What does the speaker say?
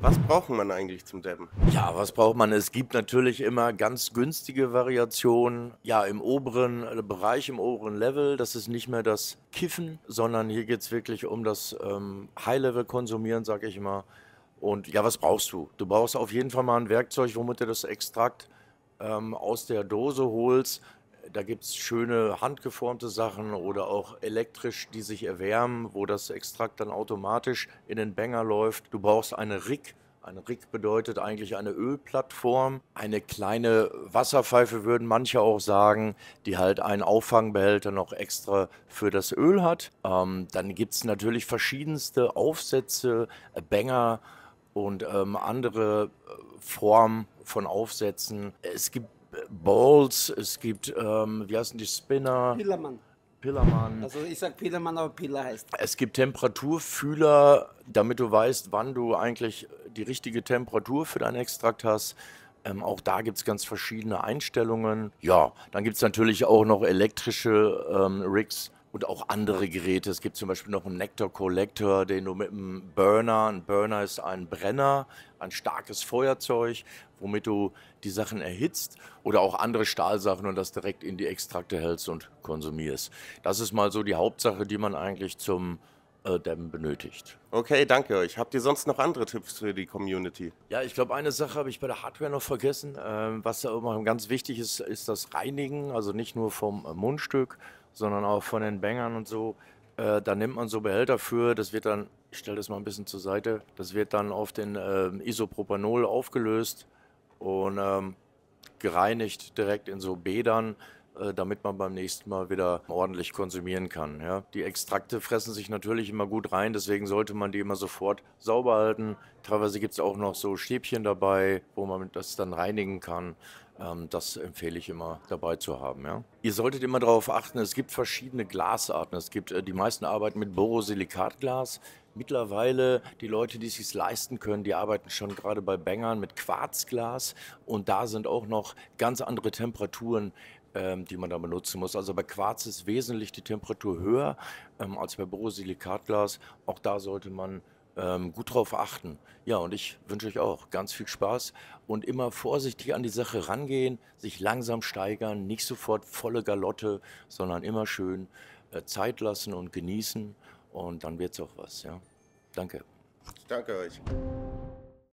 Was braucht man eigentlich zum Dabben? Ja, was braucht man? Es gibt natürlich immer ganz günstige Variationen. Ja, im oberen äh, Bereich, im oberen Level, das ist nicht mehr das Kiffen, sondern hier geht es wirklich um das ähm, High-Level-Konsumieren, sage ich mal. Und ja, was brauchst du? Du brauchst auf jeden Fall mal ein Werkzeug, womit du das Extrakt ähm, aus der Dose holst. Da gibt es schöne handgeformte Sachen oder auch elektrisch, die sich erwärmen, wo das Extrakt dann automatisch in den Banger läuft. Du brauchst eine Rig. Ein Rig bedeutet eigentlich eine Ölplattform, eine kleine Wasserpfeife würden manche auch sagen, die halt einen Auffangbehälter noch extra für das Öl hat. Ähm, dann gibt es natürlich verschiedenste Aufsätze, äh, Bänger und ähm, andere äh, Formen von Aufsätzen. Es gibt Bowles, es gibt, ähm, wie heißen die Spinner? Pillermann. Pillermann. Also ich sag Pillermann, aber Piller heißt. Es gibt Temperaturfühler, damit du weißt, wann du eigentlich die richtige Temperatur für deinen Extrakt hast. Ähm, auch da gibt es ganz verschiedene Einstellungen. Ja, dann gibt es natürlich auch noch elektrische ähm, Rigs und auch andere Geräte. Es gibt zum Beispiel noch einen Nectar Collector, den du mit einem Burner, ein Burner ist ein Brenner, ein starkes Feuerzeug, womit du die Sachen erhitzt oder auch andere Stahlsachen und das direkt in die Extrakte hältst und konsumierst. Das ist mal so die Hauptsache, die man eigentlich zum äh, Dämmen benötigt. Okay, danke euch. Habt ihr sonst noch andere Tipps für die Community? Ja, ich glaube, eine Sache habe ich bei der Hardware noch vergessen. Ähm, was da immer ganz wichtig ist, ist das Reinigen, also nicht nur vom äh, Mundstück, sondern auch von den Bängern und so. Äh, da nimmt man so Behälter für, das wird dann, ich stelle das mal ein bisschen zur Seite, das wird dann auf den ähm, Isopropanol aufgelöst und ähm, gereinigt direkt in so Bädern, äh, damit man beim nächsten Mal wieder ordentlich konsumieren kann. Ja? Die Extrakte fressen sich natürlich immer gut rein, deswegen sollte man die immer sofort sauber halten. Teilweise gibt es auch noch so Stäbchen dabei, wo man das dann reinigen kann. Ähm, das empfehle ich immer dabei zu haben. Ja? Ihr solltet immer darauf achten, es gibt verschiedene Glasarten. Es gibt, äh, die meisten arbeiten mit Borosilikatglas. Mittlerweile die Leute, die es sich leisten können, die arbeiten schon gerade bei Bängern mit Quarzglas und da sind auch noch ganz andere Temperaturen ähm, die man da benutzen muss. Also bei Quarz ist wesentlich die Temperatur höher ähm, als bei Borosilikatglas. Auch da sollte man ähm, gut drauf achten. Ja, und ich wünsche euch auch ganz viel Spaß und immer vorsichtig an die Sache rangehen, sich langsam steigern, nicht sofort volle Galotte, sondern immer schön äh, Zeit lassen und genießen und dann wird es auch was. Ja, danke. Ich danke euch.